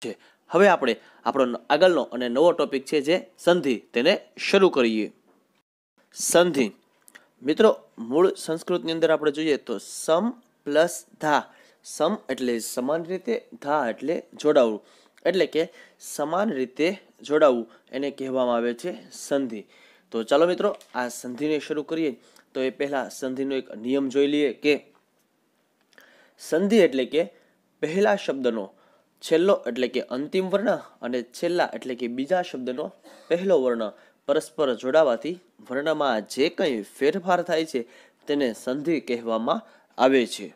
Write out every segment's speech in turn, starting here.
છે હવે આપણે આપણો આગળનો અને નવો ટોપિક છે જે સંધિ તેને શરૂ કરીએ સંધિ મિત્રો મૂળ સંસ્કૃતની અંદર આપણે જોઈએ તો સમ પ્લસ ધા સમ એટલે સમાન રીતે ધા એટલે જોડાવવું એટલે કે સમાન રીતે જોડાવવું એને કહેવામાં આવે છે સંધિ તો ચાલો મિત્રો આ સંધિને શરૂ કરીએ તો એ પહેલાં સંધિનો એક નિયમ જોઈ લઈએ કે સંધિ એટલે કે પહેલા શબ્દનો છેલ્લો એટલે કે અંતિમ વર્ણ અને છેલ્લા એટલે કે બીજા શબ્દનો પહેલો વર્ણ પરસ્પર જોડાવાથી વર્ણમાં જે કંઈ ફેરફાર થાય છે તેને સંધિ કહેવામાં આવે છે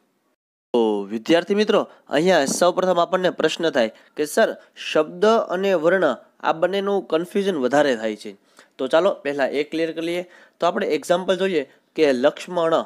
તો વિદ્યાર્થી મિત્રો અહીંયા સૌપ્રથમ આપણને પ્રશ્ન થાય કે સર શબ્દ અને વર્ણ આ બંનેનું કન્ફ્યુઝન વધારે થાય છે તો ચાલો પહેલાં એ ક્લિયર કરી લઈએ તો આપણે એક્ઝામ્પલ જોઈએ કે લક્ષ્મણ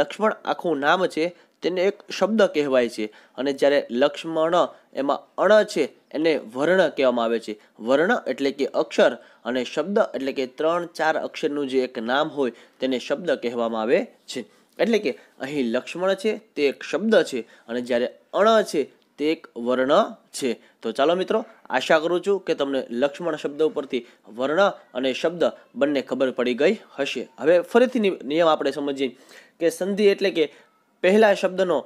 લક્ષ્મણ આખું નામ છે તેને એક શબ્દ કહેવાય છે અને જ્યારે લક્ષ્મણ એમાં અણ છે એને વર્ણ કહેવામાં આવે છે વર્ણ એટલે કે અક્ષર અને શબ્દ એટલે કે ત્રણ ચાર અક્ષરનું જે એક નામ હોય તેને શબ્દ કહેવામાં આવે છે એટલે કે અહીં લક્ષ્મણ છે તે એક શબ્દ છે અને જ્યારે અણ છે તે એક વર્ણ છે તો ચાલો મિત્રો આશા કરું છું કે તમને લક્ષ્મણ શબ્દ ઉપરથી વર્ણ અને શબ્દ બંને ખબર પડી ગઈ હશે હવે ફરીથી નિયમ આપણે સમજીએ કે સંધિ એટલે કે પહેલા શબ્દનો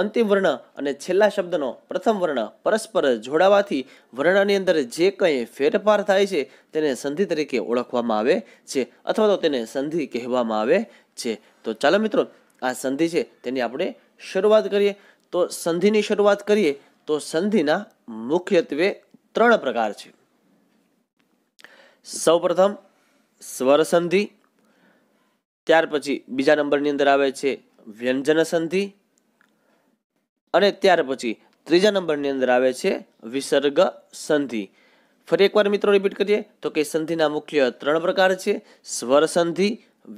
અંતિમ વર્ણ અને છેલ્લા શબ્દનો પ્રથમ વર્ણ પરસ્પર જોડાવાથી વર્ણની અંદર જે કંઈ ફેરફાર થાય છે તેને સંધિ તરીકે ઓળખવામાં આવે છે અથવા તો તેને સંધિ કહેવામાં આવે છે તો ચાલો મિત્રો આ સંધિ છે તેની આપણે શરૂઆત કરીએ તો સંધિની શરૂઆત કરીએ તો સંધિના મુખ્યત્વે ત્રણ પ્રકાર છે સૌપ્રથમ સ્વર સંધિ ત્યાર પછી બીજા નંબરની અંદર આવે છે વ્યંજન સંધિ અને ત્યાર પછી ત્રીજા નંબરની અંદર આવે છે વિસર્ગ સંધિ ફરી એકવાર મિત્રો રિપીટ કરીએ તો કે સંધિના મુખ્ય ત્રણ પ્રકાર છે સ્વર સંધિ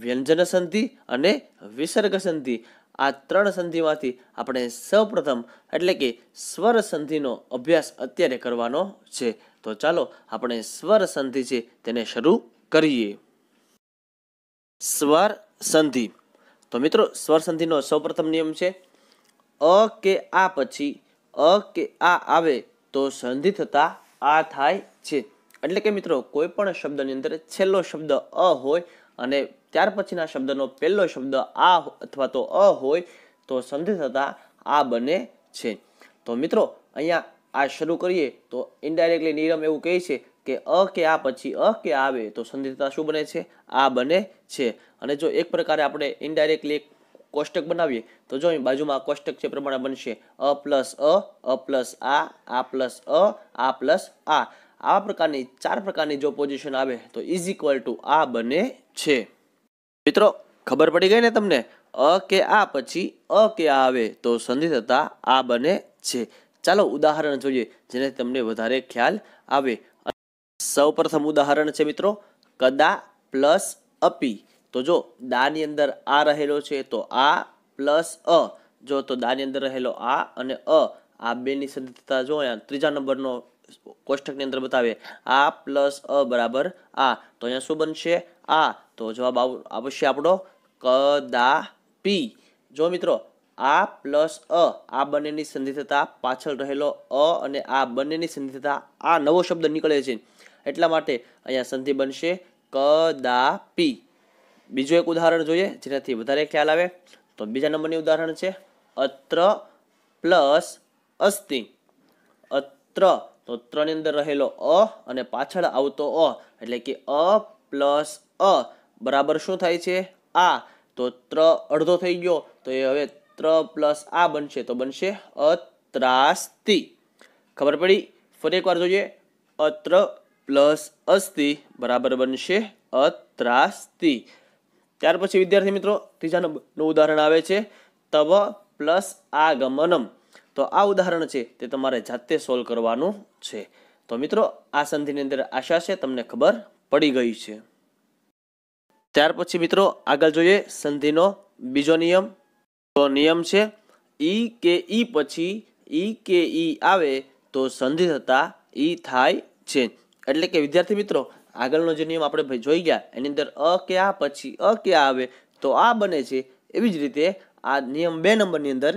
વ્યંજન સંધિ અને વિસર્ગ સંધિ આ ત્રણ સંધિમાંથી આપણે સૌપ્રથમ એટલે કે સ્વર સંધિનો અભ્યાસ અત્યારે કરવાનો છે તો ચાલો આપણે સ્વર સંધિ છે તેને શરૂ કરીએ સ્વર સંધિ તો મિત્રો સ્વરસંધિનો સૌપ્રથમ નિયમ છે અ કે આ પછી અ કે આ આવે તો સંધિ થતાં આ થાય છે એટલે કે મિત્રો કોઈ પણ શબ્દની અંદર છેલ્લો શબ્દ અ હોય અને ત્યાર પછીના શબ્દનો પહેલો શબ્દ આ અથવા તો અ હોય તો સંધિ થતાં આ બને છે તો મિત્રો અહીંયા આ શરૂ કરીએ તો ઇન્ડાયરેક્ટલી નિયમ એવું કહે છે કે અ કે આ પછી અ કે આવે તો સંધિતા શું બને છે આ બને છે અને જો એક પ્રકારે આપણે ઇનડાયરેક્ટલી એક કોષ્ટક બનાવીએ તો જો અહીં બાજુમાં કોષ્ટક છે પ્રમાણે બનશે અ પ્લસ અ અ પ્લસ આ આ પ્લસ અ આ પ્લસ આ આવા પ્રકારની ચાર પ્રકારની જો પોઝિશન આવે તો ઇઝ ઇક્વલ ટુ આ બને છે મિત્રો ખબર પડી ગઈ ને તમને અ કે આ પછી અ કે આ આવે તો સંધિ થતા આ બને છે ચાલો ઉદાહરણ જોઈએ જેને તમને વધારે ખ્યાલ આવે સૌપ્રથમ ઉદાહરણ છે મિત્રો કદા પ્લસ અપી તો જો દાની અંદર આ રહેલો છે તો આ પ્લસ અ જો તો દાની અંદર રહેલો આ અને અ આ બેની સંધિતા જો અહીંયા ત્રીજા નંબરનો કોષ્ટકની અંદર બતાવે આ પ્લસ અ બરાબર આ તો અહીંયા શું બનશે આ તો જવાબ આવશે આપણો કદા પી જો મિત્રો આ પ્લસ અ આ બંનેની સંધિ પાછળ રહેલો અ અને આ બંનેની સંધિ આ નવો શબ્દ નીકળે છે એટલા માટે અહીંયા સંધિ બનશે કદાપી બીજું એક ઉદાહરણ જોઈએ જેનાથી વધારે ખ્યાલ આવે તો બીજા નંબરનું ઉદાહરણ છે અત્ર પ્લસ અસ્થિ અત્ર તો ત્રણની અંદર રહેલો અ અને પાછળ આવતો અ એટલે કે અ પ્લસ અ બરાબર શું થાય છે આ તો ત્ર અડધો થઈ ગયો તો એ હવે ત્ર પ્લસ આ બનશે તો બનશે અત્રાસ્તિ ખબર પડી ફરી એકવાર જોઈએ અત્ર પ્લસ અસ્થિ બરાબર બનશે અત્રાસ્તિ ત્યાર પછી વિદ્યાર્થી મિત્રો ત્રીજા નંબરનું ઉદાહરણ આવે છે તવ પ્લસ આગમનમ તો આ ઉદાહરણ છે તે તમારે જાતે સોલ્વ કરવાનું છે તો મિત્રો આ સંધિની અંદર આશા છે તમને ખબર પડી ગઈ છે ત્યાર પછી મિત્રો આગળ જોઈએ સંધિનો બીજો નિયમ તો નિયમ છે ઈ કે ઈ પછી ઈ કે ઈ આવે તો સંધિ થતાં ઈ થાય છે એટલે કે વિદ્યાર્થી મિત્રો આગળનો જે નિયમ આપણે જોઈ ગયા એની અંદર અ કે આ પછી અ કે આ આવે તો આ બને છે એવી જ રીતે આ નિયમ બે નંબરની અંદર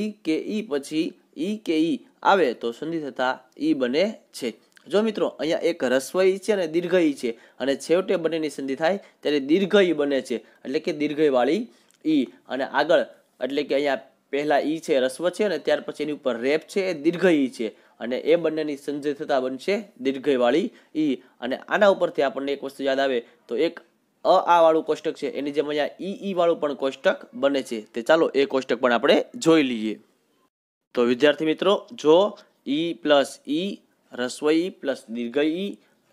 ઈ કે ઈ પછી ઈ કે ઈ આવે તો સંધિ થતાં ઈ બને છે જો મિત્રો અહીંયા એક રસ્વ ઈ છે અને દીર્ઘ ઈ છે અને છેવટે બંનેની સંધિ થાય ત્યારે દીર્ઘ ઈ બને છે એટલે કે દીર્ઘયવાળી ઈ અને આગળ એટલે કે અહીંયા પહેલાં ઈ છે રસ્વ છે અને ત્યાર પછી એની ઉપર રેપ છે એ દીર્ઘ ઈ છે અને એ બંનેની સંજય થતાં બનશે દીર્ઘયવાળી ઈ અને આના ઉપરથી આપણને એક વસ્તુ યાદ આવે તો એક અ આ વાળું કોષ્ટક છે એની જેમ અહીંયા ઈ ઈ વાળું પણ કોષ્ટક બને છે તે ચાલો એ કોષ્ટક પણ આપણે જોઈ લઈએ તો વિદ્યાર્થી મિત્રો જો ઈ પ્લસ ઈ રસ્વ પ્લસ દીર્ઘ ઈ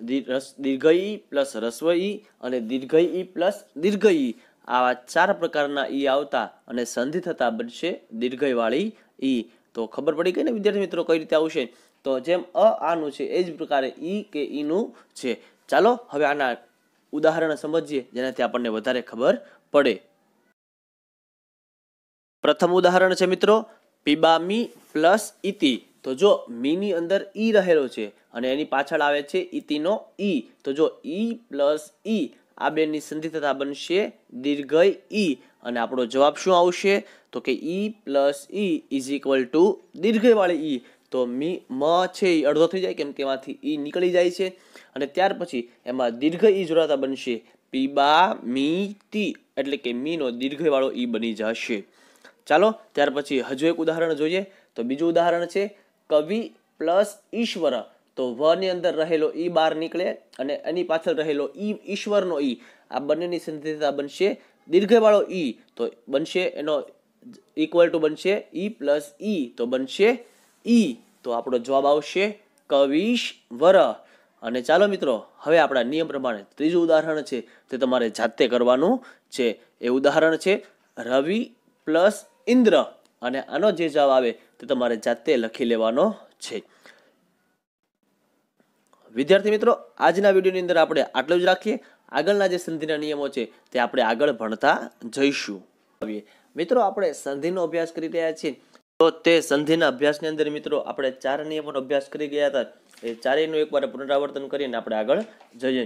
દીર્ઘ ઈ પ્લસ રસ્વ ઈ અને દીર્ઘ ઈ પ્લસ દીર્ઘ ઈ આવા ચાર પ્રકારના ઈ આવતા અને સંધિ થતા બનશે દીર્ઘયવાળી ઈ તો ખબર પડી ગઈ ને વિદ્યાર્થી મિત્રો કઈ રીતે આવશે તો જેમ અ આનું છે એ જ પ્રકારે ઈ કે ઈનું છે ચાલો હવે આના ઉદાહરણ સમજીએ જેનાથી આપણને વધારે ખબર પડે પ્રથમ ઉદાહરણ છે મિત્રો પીબામી પ્લસ ઇતિ તો જો મીની અંદર ઈ રહેલો છે અને એની પાછળ આવે છે ઇતિનો ઈ તો જો ઈ પ્લસ ઈ આ બેની સંધિ થતા બનશે દીર્ઘય ઈ અને આપણો જવાબ શું આવશે તો કે ઈ પ્લસ ઈ ઇઝ ઇક્વલ ટુ દીર્ઘવાળી ઈ તો મી મ છે એ અડધો થઈ જાય કેમ કે એમાંથી ઈ e નીકળી જાય છે અને ત્યાર પછી એમાં દીર્ઘ ઈ e જોડાતા બનશે પીબા મી તી એટલે કે મીનો દીર્ઘવાળો ઈ e બની જશે ચાલો ત્યાર પછી હજુ એક ઉદાહરણ જોઈએ તો બીજું ઉદાહરણ છે કવિ પ્લસ ઈશ્વર તો વની અંદર રહેલો ઈ બાર નીકળે અને એની પાછળ રહેલો ઈ ઈશ્વરનો ઈ આ બંનેની સંધિતા બનશે દીર્ઘવાળો ઈ તો બનશે એનો ઇક્વલ ટુ બનશે ઈ પ્લસ ઈ તો બનશે ઈ e. તો આપણો જવાબ આવશે કવિશ વર અને ચાલો મિત્રો હવે આપણા નિયમ પ્રમાણે ત્રીજું ઉદાહરણ છે તે તમારે જાતે કરવાનું છે એ ઉદાહરણ છે રવિ પ્લસ ઇન્દ્ર અને આનો જે જવાબ આવે તે તમારે જાતે લખી લેવાનો છે વિદ્યાર્થી મિત્રો આજના વિડીયોની અંદર આપણે આટલું જ રાખીએ આગળના જે સંધિના નિયમો છે તે આપણે આગળ ભણતા જઈશું મિત્રો આપણે સંધિનો અભ્યાસ કરી રહ્યા છીએ તો તે સંધિના અભ્યાસની અંદર મિત્રો આપણે ચાર નિયમોનો અભ્યાસ કરી ગયા હતા એ ચારેયનું એકવાર પુનરાવર્તન કરીને આપણે આગળ જઈએ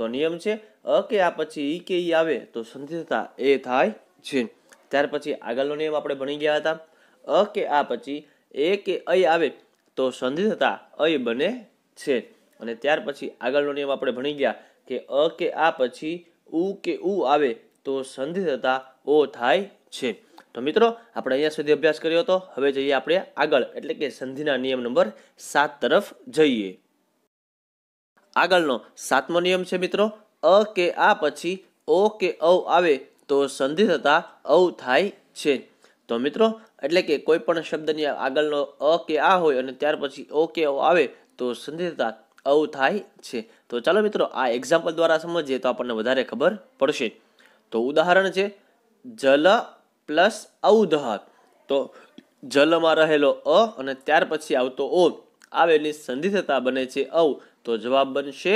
તો નિયમ છે અ કે આ પછી ઈ કે ઈ આવે તો સંધિ થતા એ થાય છે ત્યાર પછી આગળનો નિયમ આપણે ભણી ગયા હતા અ કે આ પછી એ કે અ આવે તો સંધિ થતા અય બને છે અને ત્યાર પછી આગળનો નિયમ આપણે ભણી ગયા કે અ કે આ પછી ઉ કે ઉ આવે તો સંધિ થતા ઓ થાય છે તો મિત્રો આપણે અહીંયા સુધી અભ્યાસ કર્યો હતો હવે જઈએ આપણે આગળ એટલે કે સંધિના નિયમ નંબર સાત તરફ જઈએ આગળનો સાતમો નિયમ છે મિત્રો અ કે આ પછી ઓ કે ઔ આવે તો સંધિ થતાં ઔ થાય છે તો મિત્રો એટલે કે કોઈ પણ શબ્દની આગળનો અ કે આ હોય અને ત્યાર પછી ઓ કે ઔ આવે તો સંધિ થતાં ઔ થાય છે તો ચાલો મિત્રો આ એક્ઝામ્પલ દ્વારા સમજીએ તો આપણને વધારે ખબર પડશે તો ઉદાહરણ છે જલ પ્લસ અવદહક તો જલમાં રહેલો અ અને ત્યાર પછી આવતો ઓ આવેલી સંધિ થતા બને છે અવ તો જવાબ બનશે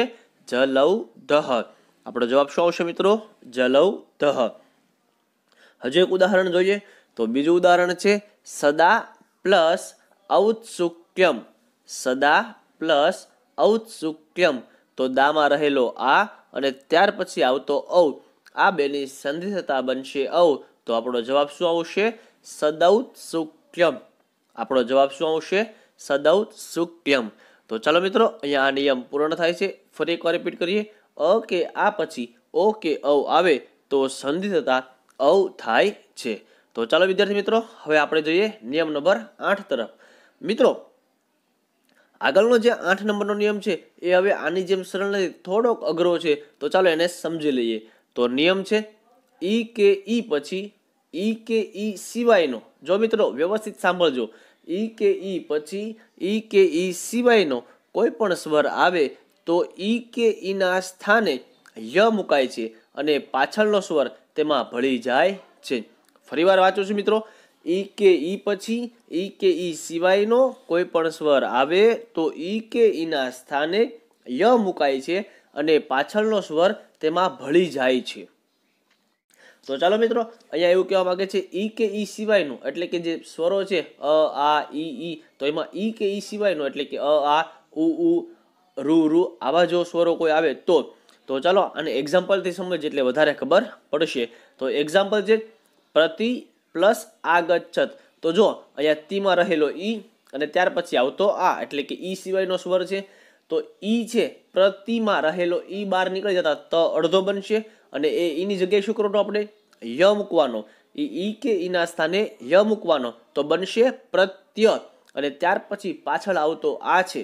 જલવ દહ આપણો જવાબ શું આવશે મિત્રો જલવ દહ હજુ એક ઉદાહરણ જોઈએ તો બીજું ઉદાહરણ છે સદા પ્લસ ઔત્સુક્યમ સદા પ્લસ ઔત્સુક્યમ તો દામાં રહેલો આ અને ત્યાર પછી આવતો ઔ આ બેની સંધિ થતા બનશે ઔ તો આપણો જવાબ શું આવશે સદૌત શુક્લ્યમ આપણો જવાબ શું આવશે સદૌત શુક્લ્યમ તો ચાલો મિત્રો અહીંયા આ નિયમ પૂર્ણ થાય છે ફરી એકવાર રિપીટ કરીએ અ કે આ પછી ઓ કે ઔ આવે તો સંધિ થતાં અવ થાય છે તો ચાલો વિદ્યાર્થી મિત્રો હવે આપણે જોઈએ નિયમ નંબર આઠ તરફ મિત્રો આગળનો જે આઠ નંબરનો નિયમ છે એ હવે આની જેમ સરળ નથી થોડોક અઘરો છે તો ચાલો એને સમજી લઈએ તો નિયમ છે ઈ કે ઈ પછી ઈ કે ઈ સિવાયનો જો મિત્રો વ્યવસ્થિત સાંભળજો ઈ કે ઈ પછી ઈ કે ઈ સિવાયનો કોઈ પણ સ્વર આવે તો ઈ કે ઈના સ્થાને ય મુકાય છે અને પાછળનો સ્વર તેમાં ભળી જાય છે ફરીવાર વાંચું છું મિત્રો ઈ કે ઈ પછી ઈ કે ઈ સિવાયનો કોઈ પણ સ્વર આવે તો ઈ કે ઈના સ્થાને ય મુકાય છે અને પાછળનો સ્વર તેમાં ભળી જાય છે તો ચાલો મિત્રો અહીંયા એવું કહેવા માગે છે ઈ કે ઈ સિવાયનું એટલે કે જે સ્વરો છે અ આ ઈ ઈ તો એમાં ઈ કે ઈ સિવાયનું એટલે કે અ આ ઉ ઉ રૂ રૂ આવા જો સ્વરો કોઈ આવે તો તો ચાલો અને એક્ઝામ્પલથી સમજ એટલે વધારે ખબર પડશે તો એક્ઝામ્પલ છે પ્રતિ પ્લસ આગચ્છત તો જો અહીંયા તીમાં રહેલો ઈ અને ત્યાર પછી આવતો આ એટલે કે ઈ સિવાયનો સ્વર છે તો ઈ છે પ્રતિમાં રહેલો ઈ બહાર નીકળી જતા ત અડધો બનશે અને એ ઈની જગ્યાએ શું કરવાનો આપણે ય મૂકવાનો એ ઈ કે ઈના સ્થાને ય મૂકવાનો તો બનશે પ્રત્ય અને ત્યાર પછી પાછળ આવતો આ છે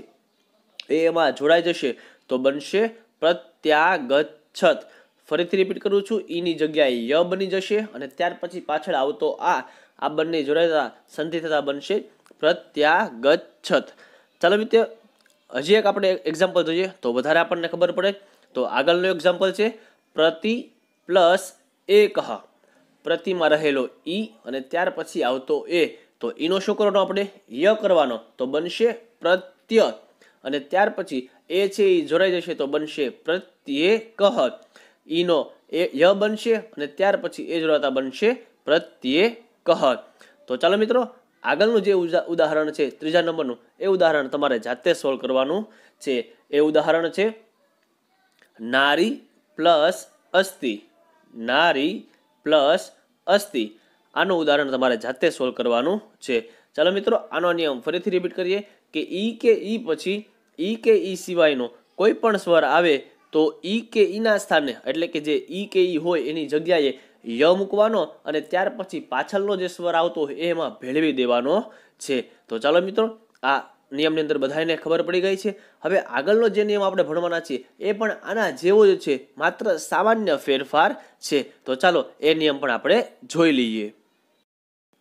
એ એમાં જોડાઈ જશે તો બનશે પ્રત્યાગછત ફરીથી રિપીટ કરું છું ઈની જગ્યાએ ય બની જશે અને ત્યાર પછી પાછળ આવતો આ આ બંને જોડાતા સંધિ થતા બનશે પ્રત્યાગચ્છત ચાલો મિત્રો હજી એક આપણે એક્ઝામ્પલ જોઈએ તો વધારે આપણને ખબર પડે તો આગળનું એક્ઝામ્પલ છે પ્રતિ પ્લસ એકહ પ્રતિમાં રહેલો ઈ અને ત્યાર પછી આવતો એ તો ઈનો શું કરવાનો આપણે ય કરવાનો તો બનશે પ્રત્ય અને ત્યાર પછી એ છે એ જોડાઈ જશે તો બનશે પ્રત્યે કહ ઈનો એ ય બનશે અને ત્યાર પછી એ જોડાતા બનશે પ્રત્યે કહ તો ચાલો મિત્રો આગળનું જે ઉદાહરણ છે ત્રીજા નંબરનું એ ઉદાહરણ તમારે જાતે સોલ્વ કરવાનું છે એ ઉદાહરણ છે નારી પ્લસ અસ્થિ નારી પ્લસ અસ્થિ આનું ઉદાહરણ તમારે જાતે સોલ્વ કરવાનું છે ચાલો મિત્રો આનો નિયમ ફરીથી રિપીટ કરીએ કે ઈ કે ઈ પછી ઈ કે ઈ સિવાયનો કોઈ પણ સ્વર આવે તો ઈ કે ઈના સ્થાને એટલે કે જે ઈ કે ઈ હોય એની જગ્યાએ ય મૂકવાનો અને ત્યાર પછી પાછળનો જે સ્વર આવતો હોય એમાં ભેળવી દેવાનો છે તો ચાલો મિત્રો આ નિયમની અંદર બધાને ખબર પડી ગઈ છે હવે આગળનો જે નિયમ આપણે ભણવાના છીએ એ પણ આના જેવો જ છે માત્ર સામાન્ય ફેરફાર છે તો ચાલો એ નિયમ પણ આપણે જોઈ લઈએ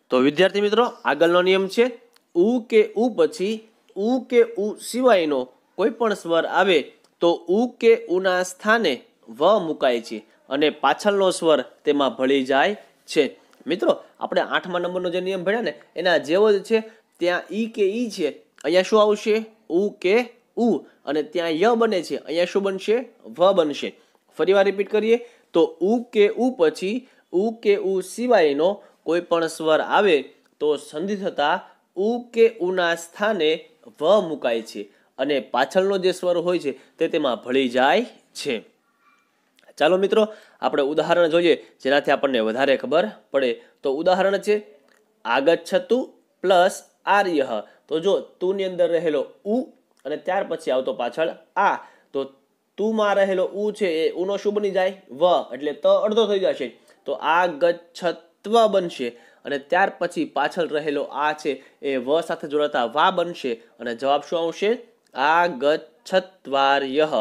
તો વિદ્યાર્થી મિત્રો આગળનો નિયમ છે ઉ કે ઉ પછી ઉ કે ઉ સિવાયનો કોઈ પણ સ્વર આવે તો ઉ કે ઉના સ્થાને વ મુકાય છે અને પાછળનો સ્વર તેમાં ભળી જાય છે મિત્રો આપણે આઠમા નંબરનો જે નિયમ ભણ્યા ને એના જેવો જ છે ત્યાં ઈ કે ઈ છે અહીંયા શું આવશે ઉ કે ઉ અને ત્યાં ય બને છે અહીંયા શું બનશે વ બનશે ફરી વાર રિપીટ કરીએ તો ઉ કે ઉ પછી ઉ કે ઉ સિવાયનો કોઈ પણ સ્વર આવે તો સંધિ થતાં ઉ કે ઉના સ્થાને વ મુકાય છે અને પાછળનો જે સ્વર હોય છે તે તેમાં ભળી જાય છે ચાલો મિત્રો આપણે ઉદાહરણ જોઈએ જેનાથી આપણને વધારે ખબર પડે તો ઉદાહરણ છે આગચ્છતું પ્લસ આર્ય તો જો તુની અંદર રહેલો ઉ અને ત્યાર પછી આવતો પાછળ આ તો તુમાં રહેલો ઉ છે એ ઉનો શું બની જાય વ એટલે ત અડધો થઈ જશે તો આ ગચ્છત્વ બનશે અને ત્યાર પછી પાછળ રહેલો આ છે એ વ સાથે જોડાતા વા બનશે અને જવાબ શું આવશે આ ગચ્છત્વાર્યહ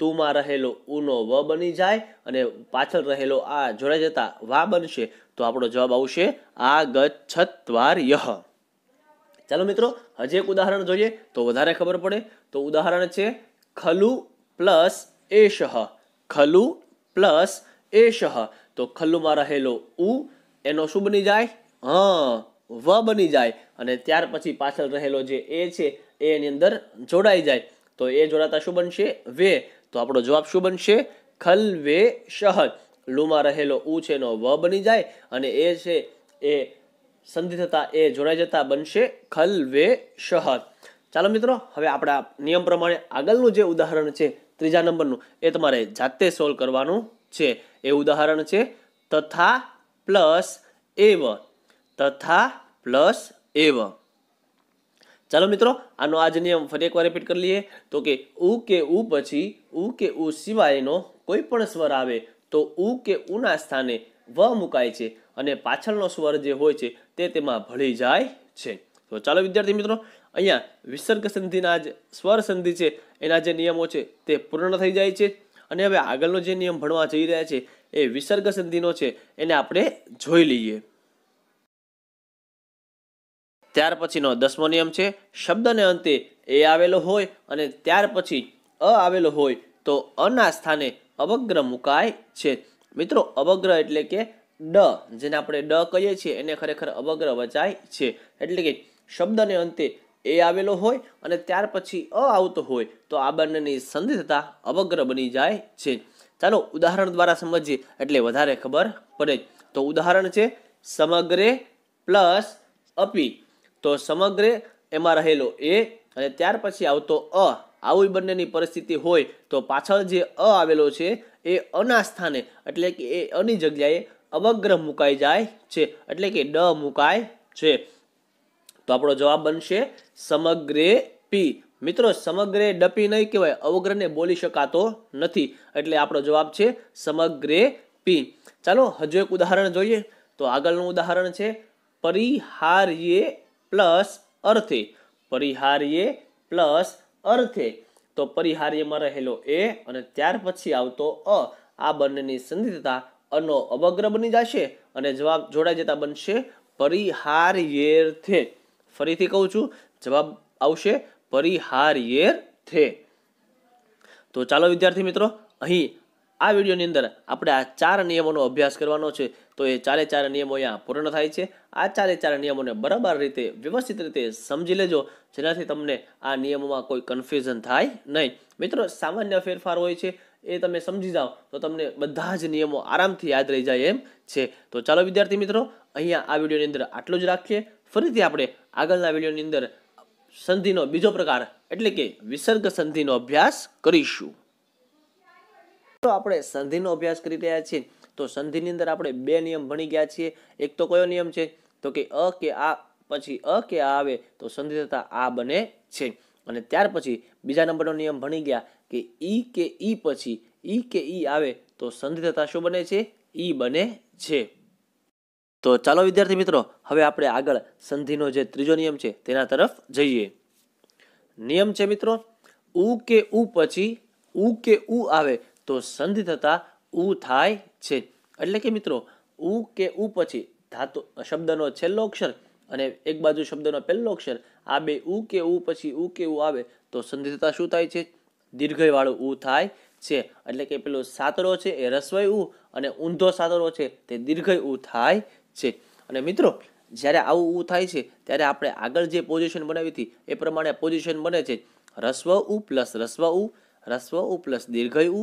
તુમાં રહેલો ઉનો વ બની જાય અને પાછળ રહેલો આ જોડાઈ જતા વા બનશે તો આપણો જવાબ આવશે આ ગચ્છત્વાર્યહ ચાલો મિત્રો હજી એક ઉદાહરણ જોઈએ તો વધારે ખબર પડે તો ઉદાહરણ છે ખલુ પ્લસ એશહ ખલુ પ્લસ એશહ તો ખલ્લુમાં રહેલો ઉ એનો શું બની જાય હા વ બની જાય અને ત્યાર પછી પાછળ રહેલો જે એ છે એ એની અંદર જોડાઈ જાય તો એ જોડાતા શું બનશે વે તો આપણો જવાબ શું બનશે ખલ વે શહ લુમાં રહેલો ઉ છે એનો વ બની જાય અને એ છે એ સંધિ થતાં એ જોડાઈ જતા બનશે ખલ વે શહર ચાલો મિત્રો હવે આપણા નિયમ પ્રમાણે આગળનું જે ઉદાહરણ છે ત્રીજા નંબરનું એ તમારે જાતે સોલ્વ કરવાનું છે એ ઉદાહરણ છે તથા પ્લસ એવ તથા પ્લસ એવ ચાલો મિત્રો આનો આજ નિયમ ફરી એકવાર રિપીટ કરી લઈએ તો કે ઉ કે ઉ પછી ઉ કે ઉ સિવાયનો કોઈ પણ સ્વર આવે તો ઉ કે ઉના સ્થાને વ મુકાય છે અને પાછળનો સ્વર જે હોય છે તે તેમાં ભળી જાય છે તો ચાલો વિદ્યાર્થી મિત્રો અહીંયા વિસર્ગ સંધિના જે સ્વર સંધિ છે એના જે નિયમો છે તે પૂર્ણ થઈ જાય છે અને હવે આગળનો જે નિયમ ભણવા જઈ રહ્યા છે એ વિસર્ગ સંધિનો છે એને આપણે જોઈ લઈએ ત્યાર પછીનો દસમો નિયમ છે શબ્દને અંતે એ આવેલો હોય અને ત્યાર પછી અ આવેલો હોય તો અના સ્થાને અવગ્ર મુકાય છે મિત્રો અવગ્ર એટલે કે ડ જેને આપણે ડ કહીએ છીએ એને ખરેખર અવગ્ર વચાય છે એટલે કે શબ્દને અંતે એ આવેલો હોય અને ત્યાર પછી અ આવતો હોય તો આ બંનેની સંધિ થતાં અવગ્ર બની જાય છે ચાલો ઉદાહરણ દ્વારા સમજીએ એટલે વધારે ખબર પડે તો ઉદાહરણ છે સમગ્રે પ્લસ અપી તો સમગ્રે એમાં રહેલો એ અને ત્યાર પછી આવતો અ આવી બંનેની પરિસ્થિતિ હોય તો પાછળ જે અ આવેલો છે એ અના સ્થાને એટલે કે એ અની જગ્યાએ અવગ્રહ મુકાઈ જાય છે એટલે કે ડ મુકાય છે તો આપણો જવાબ બનશે સમગ્રે પી મિત્રો સમગ્રે ડપી નહીં કહેવાય અવગ્રહને બોલી શકાતો નથી એટલે આપણો જવાબ છે સમગ્રે પી ચાલો હજુ એક ઉદાહરણ જોઈએ તો આગળનું ઉદાહરણ છે પરિહાર્યે પ્લસ અર્થે પરિહાર્યે પ્લસ અર્થે તો પરિહાર્યમાં રહેલો એ અને ત્યાર પછી આવતો અ આ બંનેની સંધિતા અનો અવગ્ર બની જશે અને જવાબ જોડાઈ જતા બનશે પરિહાર્યેર્થે ફરીથી કહું છું જવાબ આવશે પરિહાર્યેર્થે તો ચાલો વિદ્યાર્થી મિત્રો અહીં આ વિડીયોની અંદર આપણે આ ચાર નિયમોનો અભ્યાસ કરવાનો છે તો એ ચારે ચાર નિયમો અહીંયા પૂર્ણ થાય છે આ ચારે ચાર નિયમોને બરાબર રીતે વ્યવસ્થિત રીતે સમજી લેજો જેનાથી તમને આ નિયમોમાં કોઈ કન્ફ્યુઝન થાય નહીં મિત્રો સામાન્ય ફેરફાર હોય છે એ તમે સમજી જાઓ તો તમને બધા જ નિયમો આરામથી યાદ રહી જાય એમ છે તો ચાલો વિદ્યાર્થી મિત્રો અહીંયા આ વિડીયોની અંદર આટલું જ રાખીએ ફરીથી આપણે આગળના વિડીયોની અંદર સંધિનો બીજો પ્રકાર એટલે કે વિસર્ગ સંધિનો અભ્યાસ કરીશું તો આપણે સંધિનો અભ્યાસ કરી રહ્યા છીએ તો સંધિની અંદર આપણે બે નિયમ ભણી ગયા છીએ એક તો કયો નિયમ છે તો કે અ કે આ પછી અ કે આ આવે તો સંધિ થતા આ બને છે અને ત્યાર પછી બીજા નંબરનો નિયમ ભણી ગયા કે ઈ કે ઈ પછી ઈ કે ઈ આવે તો સંધિ થતાં શું બને છે ઈ બને છે તો ચાલો વિદ્યાર્થી મિત્રો હવે આપણે આગળ સંધિનો જે ત્રીજો નિયમ છે તેના તરફ જઈએ નિયમ છે મિત્રો ઉ કે ઉ પછી ઉ કે ઉ આવે તો સંધિ થતાં ઉ થાય છે એટલે કે મિત્રો ઉ કે ઉ પછી ધાતુ શબ્દનો છેલ્લો અક્ષર અને એક બાજુ શબ્દનો પહેલો અક્ષર આ બે ઉ કે ઉ પછી ઉ કે ઉ આવે તો સંધિ થતાં શું થાય છે દીર્ઘયવાળું ઉ થાય છે એટલે કે પેલું સાતરો છે એ રસવાય ઉ અને ઊંધો સાતરો છે તે દીર્ઘય ઉ થાય છે અને મિત્રો જ્યારે આવું ઉ થાય છે ત્યારે આપણે આગળ જે પોઝિશન બનાવી હતી એ પ્રમાણે પોઝિશન બને છે રસ્વ ઉ પ્લસ રસ્વ ઉ રસ્વ ઉ પ્લસ દીર્ઘય ઉ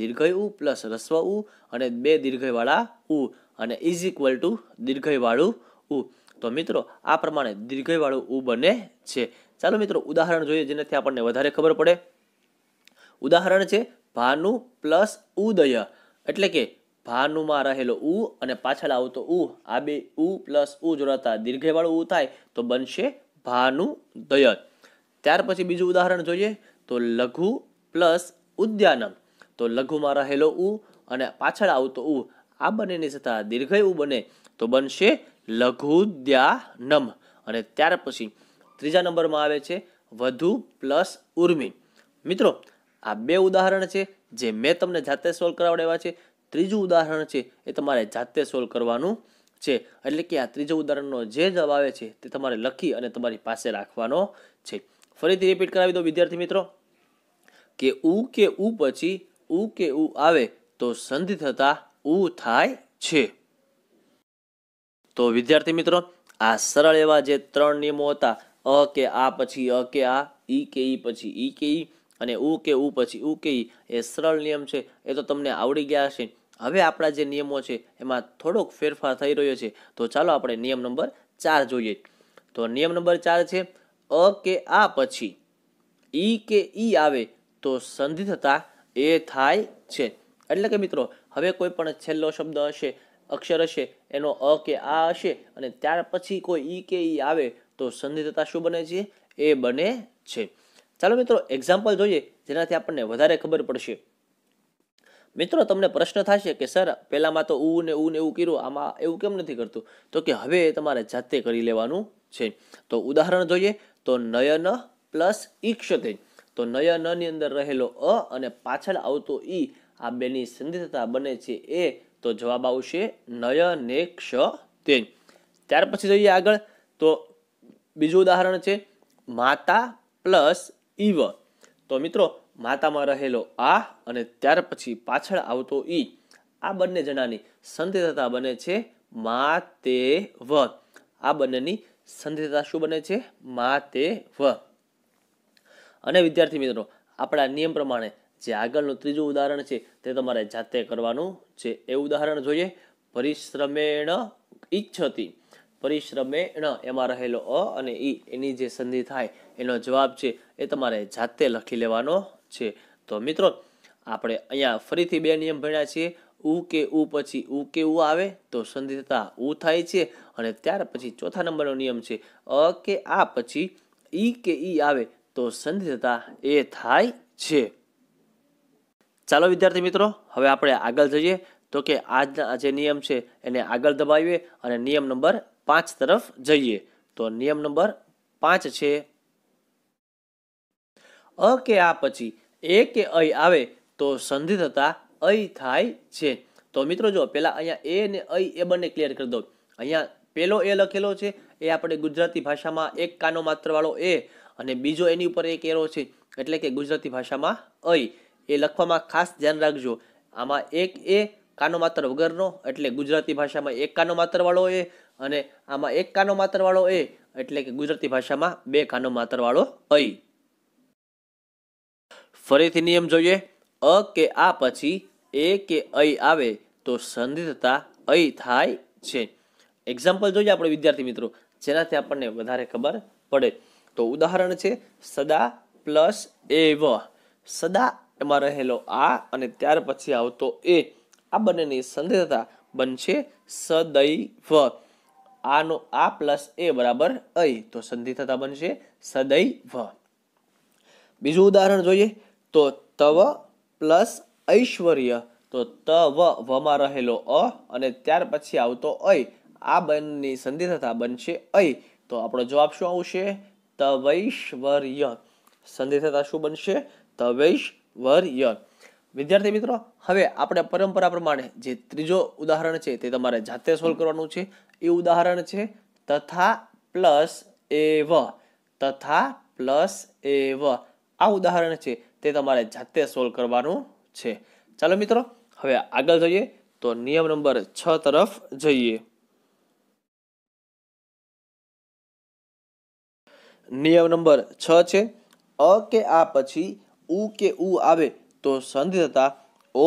દીર્ઘય ઉ પ્લસ રસ્વ ઉ અને બે દીર્ઘયવાળા ઉ અને ઇઝ ઇક્વલ ટુ દીર્ઘયવાળું ઉ તો મિત્રો આ પ્રમાણે દીર્ઘયવાળું ઉ બને છે ચાલો મિત્રો ઉદાહરણ જોઈએ જેનાથી આપણને વધારે ખબર પડે ઉદાહરણ છે ભાનુ પ્લસ ઉદય એટલે કે ભાનુમાં રહેલો ઉ અને પાછળ આવતો ઉ આ બે ઉ પ્લસ ઉ જોડાતા દીર્ઘેવાળું ઉ થાય તો બનશે ભાનુ દય ત્યાર પછી બીજું ઉદાહરણ જોઈએ તો લઘુ પ્લસ ઉદ્યાનમ તો લઘુમાં રહેલો ઉ અને પાછળ આવતો ઉ આ બંનેની સતા દીર્ઘય ઉ બને તો બનશે લઘુદ્યાનમ અને ત્યાર પછી ત્રીજા નંબરમાં આવે છે વધુ પ્લસ ઉર્મિ મિત્રો આ બે ઉદાહરણ છે જે મેં તમને જાતે સોલ્વ કરાવડાવ્યા છે ત્રીજું ઉદાહરણ છે એ તમારે જાતે સોલ્વ કરવાનું છે એટલે કે આ ત્રીજા ઉદાહરણનો જે જવાબ આવે છે તે તમારે લખી અને તમારી પાસે રાખવાનો છે ફરીથી રિપીટ કરાવી દો વિદ્યાર્થી મિત્રો કે ઉ કે ઉ પછી ઉ કે ઉ આવે તો સંધિ થતા ઉ થાય છે તો વિદ્યાર્થી મિત્રો આ સરળ એવા જે ત્રણ નિયમો હતા અ કે આ પછી અ કે આ ઈ કે ઈ પછી ઈ કે ઈ અને ઉ કે ઉ પછી ઉ કે ઈ એ સરળ નિયમ છે એ તો તમને આવડી ગયા હશે હવે આપણા જે નિયમો છે એમાં થોડોક ફેરફાર થઈ રહ્યો છે તો ચાલો આપણે નિયમ નંબર ચાર જોઈએ તો નિયમ નંબર ચાર છે અ કે આ પછી ઈ કે ઈ આવે તો સંધિ થતાં એ થાય છે એટલે કે મિત્રો હવે કોઈ પણ છેલ્લો શબ્દ હશે અક્ષર હશે એનો અ કે આ હશે અને ત્યાર પછી કોઈ ઈ કે ઈ આવે તો સંધિ થતાં શું બને છે એ બને છે ચાલો મિત્રો એક્ઝામ્પલ જોઈએ જેનાથી આપણને વધારે ખબર પડશે મિત્રો તમને પ્રશ્ન થશે કે સર પહેલાંમાં તો ઉ ને ઉ ને એવું કર્યું આમાં એવું કેમ નથી કરતું તો કે હવે તમારે જાતે કરી લેવાનું છે તો ઉદાહરણ જોઈએ તો નયન પ્લસ ઈક્ષતે તો નયનની અંદર રહેલો અ અને પાછળ આવતો ઈ આ બેની સંધિતા બને છે એ તો જવાબ આવશે નયનેક્ષ તે ત્યાર પછી જોઈએ આગળ તો બીજું ઉદાહરણ છે માતા પ્લસ ઈવ તો મિત્રો માતામાં રહેલો આ અને ત્યાર પછી પાછળ આવતો ઈ આ બંને જણાની સંધિ બને છે મા તે વ આ બંનેની સંધિતા શું બને છે મા તે વ અને વિદ્યાર્થી મિત્રો આપણા નિયમ પ્રમાણે જે આગળનું ત્રીજું ઉદાહરણ છે તે તમારે જાતે કરવાનું છે એ ઉદાહરણ જોઈએ પરિશ્રમેણ ઈચ્છતી પરિશ્રમેણ એમાં રહેલો અ અને ઈ એની જે સંધિ થાય એનો જવાબ છે એ તમારે જાતે લખી લેવાનો છે તો મિત્રો આપણે અહીંયા ફરીથી બે નિયમ ભણ્યા છીએ ઉ કે ઉ પછી ઉ કે ઉ આવે તો સંધિ થતા ઉ થાય છે અને ત્યાર પછી ચોથા નંબરનો નિયમ છે અ કે આ પછી ઈ કે ઈ આવે તો સંધિ થતા એ થાય છે ચાલો વિદ્યાર્થી મિત્રો હવે આપણે આગળ જઈએ તો કે આજના જે નિયમ છે એને આગળ દબાવીએ અને નિયમ નંબર પાંચ તરફ જઈએ તો નિયમ નંબર પાંચ છે અ કે આ પછી એ કે અ આવે તો સંધિ થતાં અ થાય છે તો મિત્રો જો પહેલાં અહીંયા એ અને અ એ બંને ક્લિયર કરી દો અહીંયા પેલો એ લખેલો છે એ આપણે ગુજરાતી ભાષામાં એક કાનો માત્રવાળો એ અને બીજો એની ઉપર એક એરો છે એટલે કે ગુજરાતી ભાષામાં અ એ લખવામાં ખાસ ધ્યાન રાખજો આમાં એક એ કાનો માત્ર વગરનો એટલે ગુજરાતી ભાષામાં એક કાનો માત્રવાળો એ અને આમાં એક કાનો માત્રવાળો એ એટલે કે ગુજરાતી ભાષામાં બે કાનો માત્રવાળો અઈ ફરીથી નિયમ જોઈએ અ કે આ પછી એ કે ઐ આવે તો સંધિ થતા ઐ થાય છે એક્ઝામ્પલ જોઈએ આપણે વિદ્યાર્થી મિત્રો જેનાથી આપણને વધારે ખબર પડે તો ઉદાહરણ છે સદા પ્લસ એ વ સદા એમાં રહેલો આ અને ત્યાર પછી આવતો એ આ બંનેની સંધિ થતાં બનશે સદૈવ આનો આ પ્લસ એ બરાબર ઐ તો સંધિ થતાં બનશે સદૈવ બીજું ઉદાહરણ જોઈએ તો તવ પ્લસ ઐશ્વર્ય તો તવ વમાં રહેલો અ અને ત્યાર પછી આવતો ઐ આ બંનેની સંધિ થતા બનશે ઐ તો આપણો જવાબ શું આવશે તવૈશ્વર્ય સંધિ થતા શું બનશે તવૈશ્વર્ય વિદ્યાર્થી મિત્રો હવે આપણે પરંપરા પ્રમાણે જે ત્રીજો ઉદાહરણ છે તે તમારે જાતે સોલ્વ કરવાનું છે એ ઉદાહરણ છે તથા પ્લસ એવ તથા પ્લસ એવ આ ઉદાહરણ છે તે તમારે જાતે સોલ્વ કરવાનું છે ચાલો મિત્રો હવે આગળ જઈએ તો નિયમ નંબર છ તરફ જઈએ નિયમ નંબર છ છે અ કે આ પછી ઉ કે ઉ આવે તો સંધિ થતા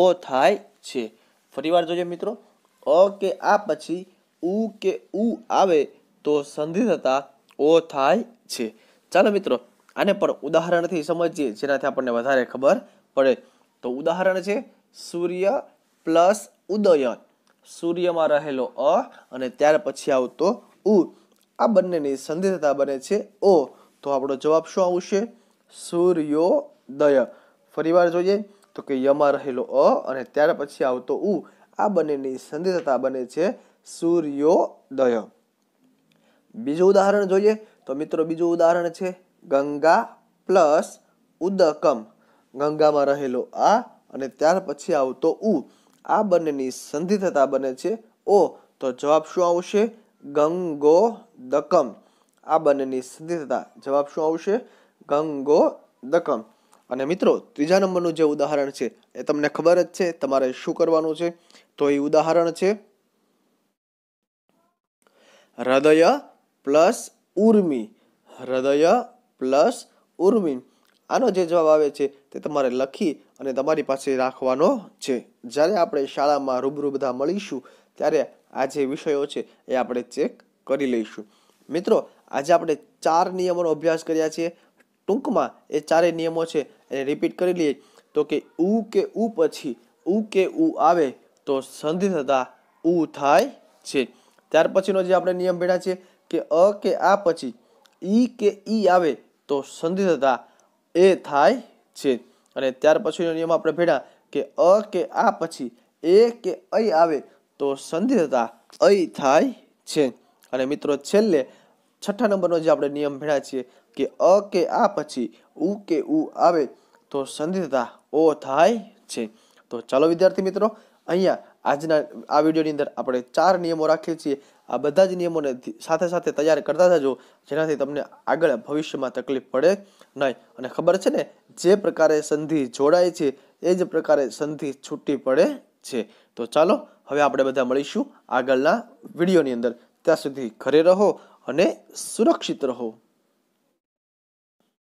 ઓ થાય છે ફરીવાર જોઈએ મિત્રો અ કે આ પછી ઉ કે ઉ આવે તો સંધિ થતા ઓ થાય છે ચાલો મિત્રો આને પણ ઉદાહરણથી સમજીએ જેનાથી આપણને વધારે ખબર પડે તો ઉદાહરણ છે સૂર્ય પ્લસ ઉદયન સૂર્યમાં રહેલો અ અને ત્યાર પછી આવતો ઉ આ બંનેની સંધિ થતા બને છે ઓ તો આપણો જવાબ શું આવશે સૂર્યોદય ફરીવાર જોઈએ તો કે યમાં રહેલો અ અને ત્યાર પછી આવતો ઉ આ બંનેની સંધિ થતા બને છે સૂર્યોદય બીજું ઉદાહરણ જોઈએ તો મિત્રો બીજું ઉદાહરણ છે ગંગા પ્લસ ઉદકમ ગંગામાં રહેલો આ અને ત્યાર પછી આવતો ઉ આ બંનેની સંધિ થતા બને છે ઓ તો જવાબ શું આવશે ગંગો દકમ આ બંનેની સંધિ થતા જવાબ શું આવશે ગંગો દકમ અને મિત્રો ત્રીજા નંબરનું જે ઉદાહરણ છે એ તમને ખબર જ છે તમારે શું કરવાનું છે તો એ ઉદાહરણ છે હૃદય પ્લસ ઉર્મી હૃદય પ્લસ ઉર્મિન આનો જે જવાબ આવે છે તે તમારે લખી અને તમારી પાસે રાખવાનો છે જ્યારે આપણે શાળામાં રૂબરૂ બધા મળીશું ત્યારે આ જે વિષયો છે એ આપણે ચેક કરી લઈશું મિત્રો આજે આપણે ચાર નિયમોનો અભ્યાસ કર્યા છીએ ટૂંકમાં એ ચારેય નિયમો છે એને રિપીટ કરી લઈએ તો કે ઉ કે ઉ પછી ઉ કે ઉ આવે તો સંધિ થતાં ઉ થાય છે ત્યાર પછીનો જે આપણે નિયમ ભેડા છે કે અ કે આ પછી ઈ કે ઈ આવે તો સંધિ થતા એ થાય છે અને ત્યાર પછીનો નિયમ આપણે ભેડા કે અ કે આ પછી એ કે ઐ આવે તો સંધિ થતા ઐ થાય છે અને મિત્રો છેલ્લે છઠ્ઠા નંબરનો જે આપણે નિયમ ભેળા છીએ કે અ કે આ પછી ઉ કે ઉ આવે તો સંધિ થતા ઓ થાય છે તો ચાલો વિદ્યાર્થી મિત્રો અહીંયા આજના આ વિડીયોની અંદર આપણે ચાર નિયમો રાખીએ છીએ આ બધા જ નિયમોને સાથે સાથે તૈયાર કરતા જજો જેનાથી તમને આગળ ભવિષ્યમાં તકલીફ પડે નહીં અને ખબર છે ને જે પ્રકારે સંધિ જોડાય છે એ જ પ્રકારે સંધિ છૂટી પડે છે તો ચાલો હવે આપણે બધા મળીશું આગળના વિડીયોની અંદર ત્યાં સુધી ઘરે રહો અને સુરક્ષિત રહો